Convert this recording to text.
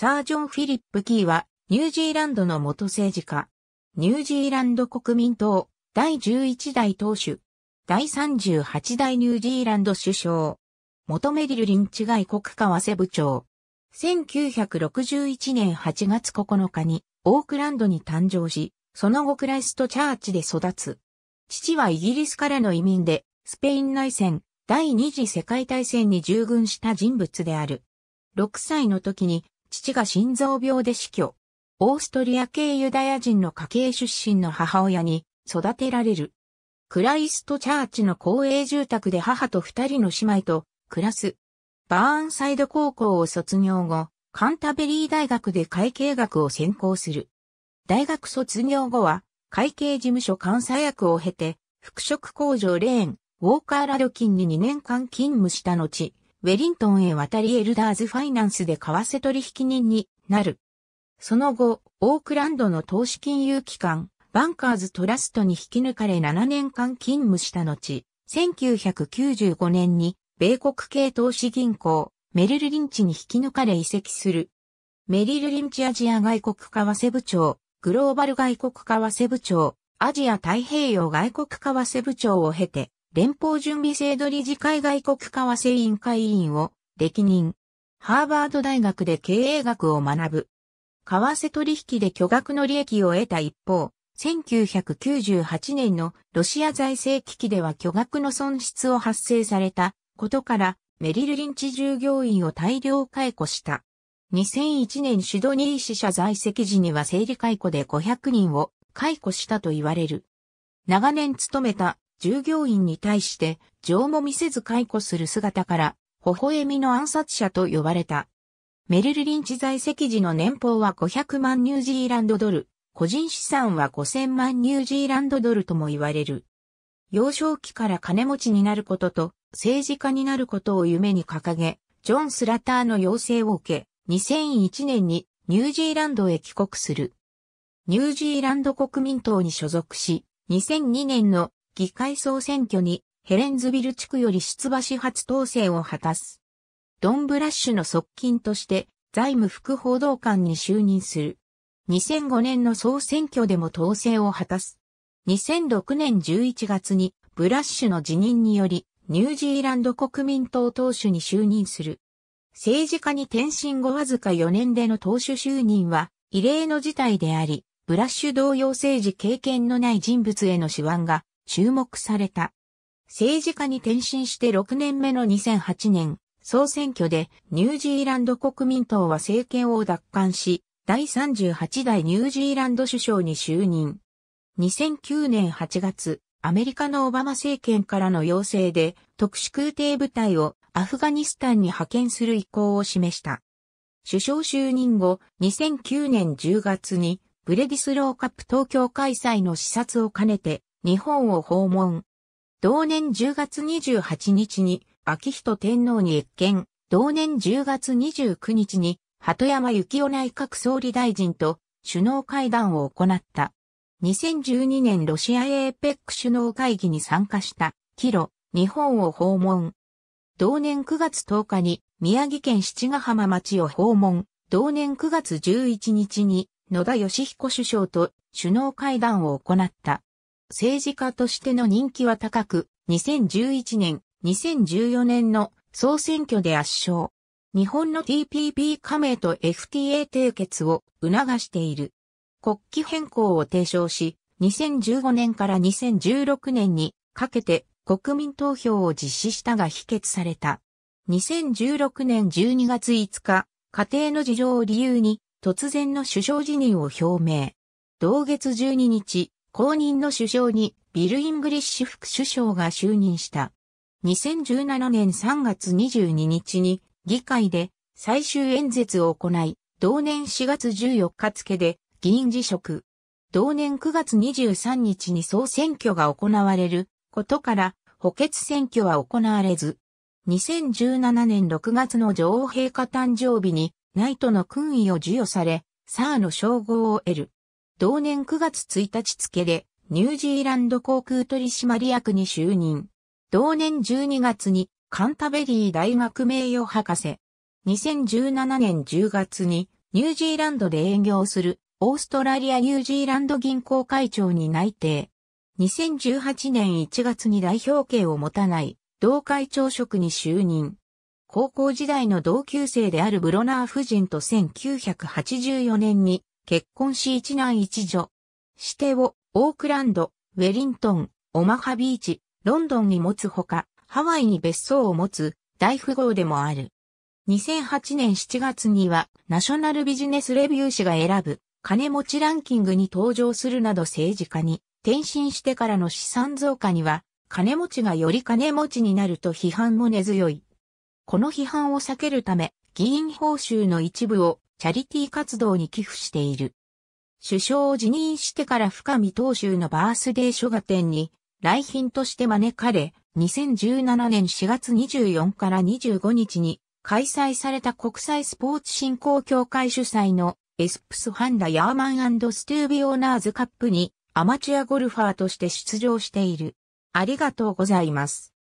サージョン・フィリップ・キーは、ニュージーランドの元政治家。ニュージーランド国民党、第11代党首。第38代ニュージーランド首相。元メリル・リンチ外国為替部長。1961年8月9日に、オークランドに誕生し、その後クライストチャーチで育つ。父はイギリスからの移民で、スペイン内戦、第二次世界大戦に従軍した人物である。6歳の時に父が心臓病で死去。オーストリア系ユダヤ人の家系出身の母親に育てられる。クライストチャーチの公営住宅で母と二人の姉妹と暮らす。バーンサイド高校を卒業後、カンタベリー大学で会計学を専攻する。大学卒業後は、会計事務所監査役を経て、服飾工場レーン、ウォーカーラドキンに2年間勤務した後、ウェリントンへ渡りエルダーズファイナンスで為替取引人になる。その後、オークランドの投資金融機関、バンカーズトラストに引き抜かれ7年間勤務した後、1995年に米国系投資銀行、メリル・リンチに引き抜かれ移籍する。メリル・リンチアジア外国為替部長、グローバル外国為替部長、アジア太平洋外国為替部長を経て、連邦準備制度理事会外国為替委員会委員を歴任。ハーバード大学で経営学を学ぶ。為替取引で巨額の利益を得た一方、1998年のロシア財政危機では巨額の損失を発生されたことからメリルリンチ従業員を大量解雇した。2001年シドニー支社在籍時には整理解雇で500人を解雇したと言われる。長年勤めた従業員に対して情も見せず解雇する姿から、微笑みの暗殺者と呼ばれた。メルル・リンチ在籍時の年俸は500万ニュージーランドドル、個人資産は5000万ニュージーランドドルとも言われる。幼少期から金持ちになることと政治家になることを夢に掲げ、ジョン・スラターの要請を受け、2001年にニュージーランドへ帰国する。ニュージーランド国民党に所属し、2002年の議会総選挙にヘレンズビル地区より出馬し初当選を果たす。ドン・ブラッシュの側近として財務副報道官に就任する。2005年の総選挙でも当選を果たす。2006年11月にブラッシュの辞任によりニュージーランド国民党党首に就任する。政治家に転身後わずか4年での党首就任は異例の事態であり、ブラッシュ同様政治経験のない人物への手腕が注目された。政治家に転身して6年目の2008年、総選挙でニュージーランド国民党は政権を奪還し、第38代ニュージーランド首相に就任。2009年8月、アメリカのオバマ政権からの要請で特殊空挺部隊をアフガニスタンに派遣する意向を示した。首相就任後、2009年10月にブレディスローカップ東京開催の視察を兼ねて日本を訪問。同年10月28日に、秋人天皇に謁見、同年10月29日に、鳩山幸男内閣総理大臣と首脳会談を行った。2012年ロシア APEC 首脳会議に参加した、キロ、日本を訪問。同年9月10日に宮城県七ヶ浜町を訪問。同年9月11日に野田義彦首相と首脳会談を行った。政治家としての人気は高く、2011年、2014年の総選挙で圧勝。日本の TPP 加盟と FTA 締結を促している。国旗変更を提唱し、2015年から2016年にかけて国民投票を実施したが否決された。2016年12月5日、家庭の事情を理由に突然の首相辞任を表明。同月12日、後任の首相にビル・イングリッシュ副首相が就任した。2017年3月22日に議会で最終演説を行い、同年4月14日付で議員辞職。同年9月23日に総選挙が行われることから補欠選挙は行われず、2017年6月の女王陛下誕生日にナイトの勲位を授与され、サーの称号を得る。同年9月1日付で、ニュージーランド航空取締役に就任。同年12月に、カンタベリー大学名誉博士。2017年10月に、ニュージーランドで営業する、オーストラリア・ニュージーランド銀行会長に内定。2018年1月に代表権を持たない、同会長職に就任。高校時代の同級生であるブロナー夫人と1984年に結婚し一男一女。してを、オークランド、ウェリントン、オマハビーチ、ロンドンに持つほか、ハワイに別荘を持つ大富豪でもある。2008年7月には、ナショナルビジネスレビュー誌が選ぶ、金持ちランキングに登場するなど政治家に転身してからの資産増加には、金持ちがより金持ちになると批判も根強い。この批判を避けるため、議員報酬の一部をチャリティー活動に寄付している。首相を辞任してから深見東州のバースデー書画展に来賓として招かれ、2017年4月24から25日に開催された国際スポーツ振興協会主催のエスプスハンダ・ヤーマンストゥービオーナーズカップにアマチュアゴルファーとして出場している。ありがとうございます。